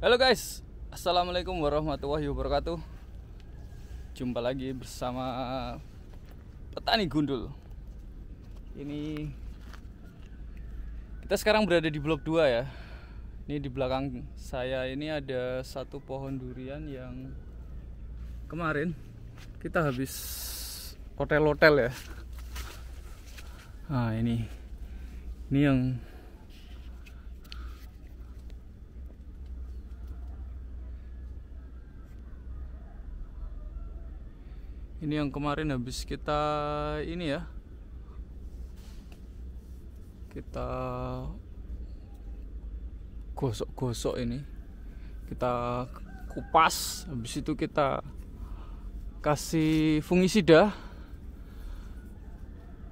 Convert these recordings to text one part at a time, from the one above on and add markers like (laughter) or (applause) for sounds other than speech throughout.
Halo guys, assalamualaikum warahmatullahi wabarakatuh. Jumpa lagi bersama petani gundul. Ini kita sekarang berada di blok 2 ya. Ini di belakang saya ini ada satu pohon durian yang kemarin kita habis hotel-hotel ya. Nah ini, ini yang ini yang kemarin habis kita ini ya kita gosok-gosok ini kita kupas habis itu kita kasih fungisida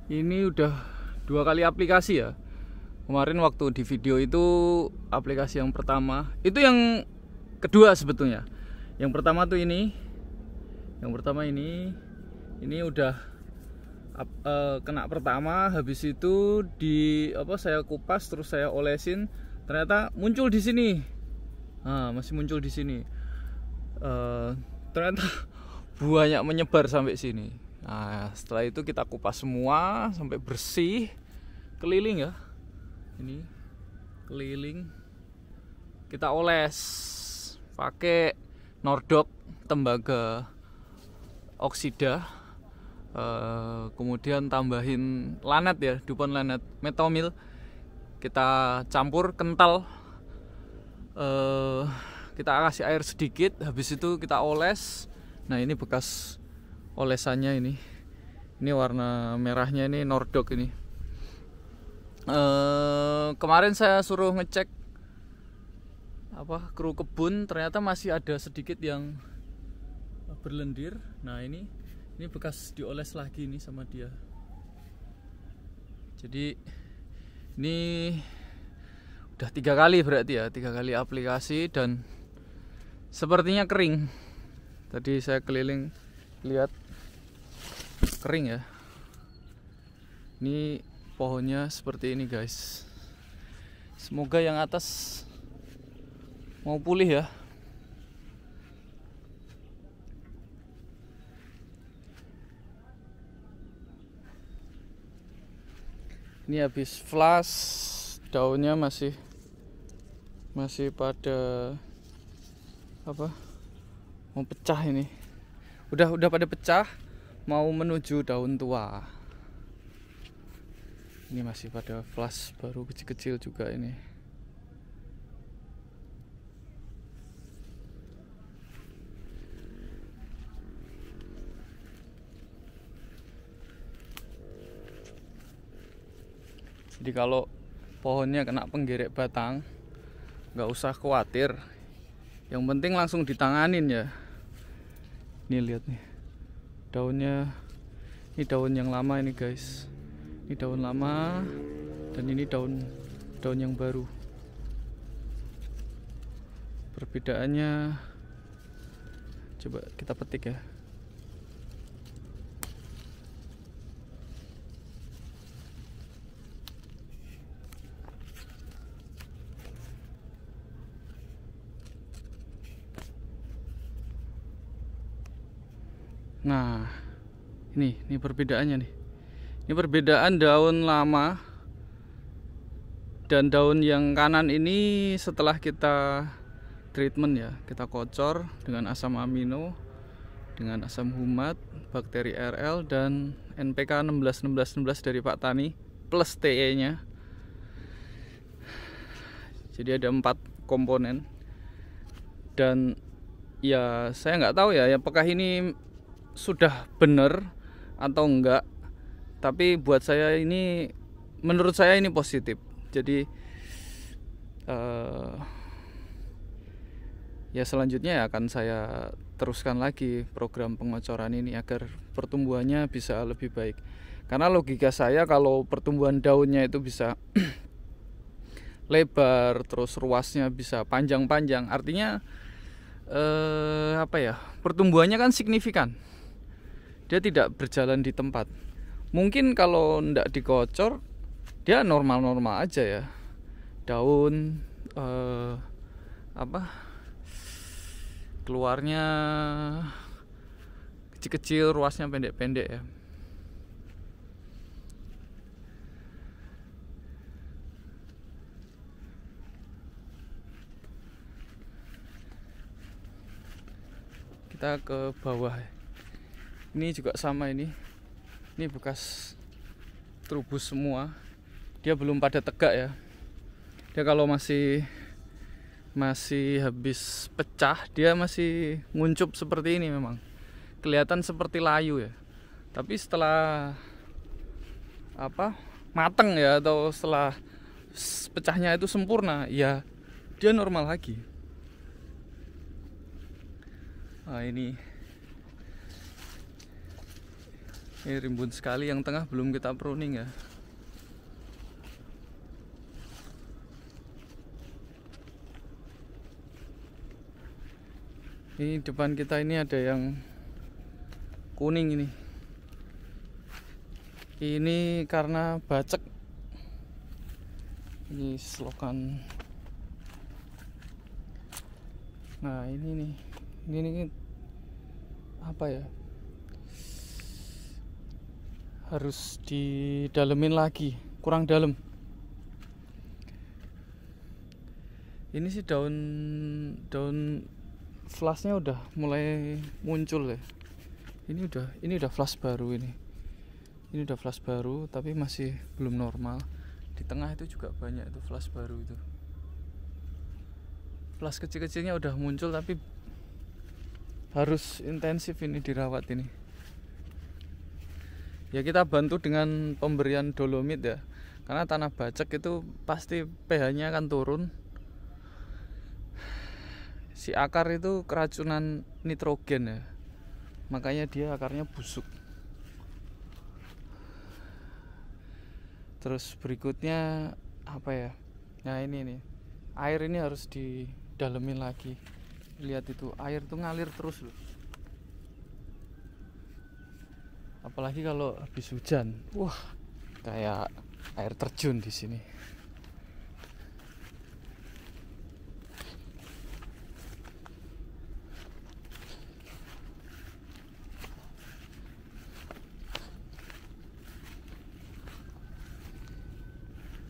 ini udah dua kali aplikasi ya kemarin waktu di video itu aplikasi yang pertama itu yang kedua sebetulnya yang pertama tuh ini yang pertama ini ini udah eh, kena pertama habis itu di apa saya kupas terus saya olesin ternyata muncul di sini nah, masih muncul di sini uh, ternyata (laughs) banyak menyebar sampai sini nah setelah itu kita kupas semua sampai bersih keliling ya ini keliling kita oles pakai nordok tembaga oksida uh, kemudian tambahin lanet ya dupon lanet metomil kita campur kental uh, kita kasih air sedikit habis itu kita oles nah ini bekas olesannya ini ini warna merahnya ini Nordok ini uh, kemarin saya suruh ngecek apa kru kebun ternyata masih ada sedikit yang berlendir nah ini ini bekas dioles lagi nih sama dia jadi ini udah tiga kali berarti ya tiga kali aplikasi dan sepertinya kering tadi saya keliling lihat kering ya ini pohonnya seperti ini guys semoga yang atas mau pulih ya ini habis flash daunnya masih masih pada apa mau pecah ini udah udah pada pecah mau menuju daun tua ini masih pada flash baru kecil-kecil juga ini jadi kalau pohonnya kena penggerek batang nggak usah khawatir yang penting langsung ditanganin ya ini lihat nih daunnya ini daun yang lama ini guys ini daun lama dan ini daun daun yang baru perbedaannya coba kita petik ya Nah, ini ini perbedaannya nih. Ini perbedaan daun lama dan daun yang kanan ini setelah kita treatment ya, kita kocor dengan asam amino, dengan asam humat, bakteri RL dan NPK 16 16 16 dari Pak Tani plus TE-nya. Jadi ada empat komponen dan ya saya nggak tahu ya, ya apakah ini sudah benar atau enggak tapi buat saya ini menurut saya ini positif jadi uh, ya selanjutnya ya akan saya teruskan lagi program pengocoran ini agar pertumbuhannya bisa lebih baik karena logika saya kalau pertumbuhan daunnya itu bisa (clears throat) lebar terus ruasnya bisa panjang-panjang artinya eh, apa ya pertumbuhannya kan signifikan dia tidak berjalan di tempat mungkin kalau tidak dikocor dia normal-normal aja ya daun eh, apa keluarnya kecil-kecil ruasnya pendek-pendek ya kita ke bawah ya ini juga sama ini ini bekas trubus semua dia belum pada tegak ya dia kalau masih masih habis pecah dia masih nguncup seperti ini memang kelihatan seperti layu ya tapi setelah apa mateng ya atau setelah pecahnya itu sempurna ya dia normal lagi nah ini ini rimbun sekali yang tengah belum kita pruning ya ini depan kita ini ada yang kuning ini ini karena bacek ini selokan nah ini nih ini, ini apa ya harus didalemin lagi kurang dalam ini sih daun daun flashnya udah mulai muncul ya ini udah ini udah flash baru ini ini udah flash baru tapi masih belum normal di tengah itu juga banyak itu flash baru itu flash kecil-kecilnya udah muncul tapi harus intensif ini dirawat ini ya kita bantu dengan pemberian dolomit ya karena tanah bacek itu pasti pH-nya akan turun si akar itu keracunan nitrogen ya makanya dia akarnya busuk terus berikutnya apa ya nah ini nih air ini harus didalemin lagi lihat itu air itu ngalir terus loh apalagi kalau habis hujan wah kayak air terjun di sini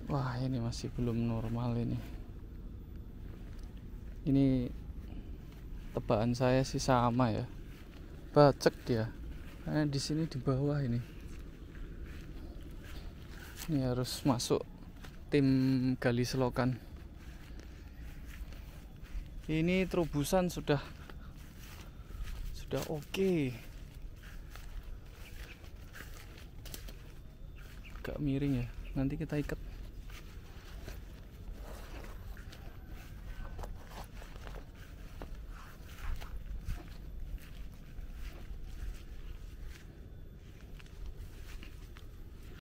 Wah ini masih belum normal ini Ini Tebakan saya sih sama ya Bacek ya karena eh, di sini di bawah ini ini harus masuk tim gali selokan ini terobosan sudah sudah oke okay. agak miring ya nanti kita ikat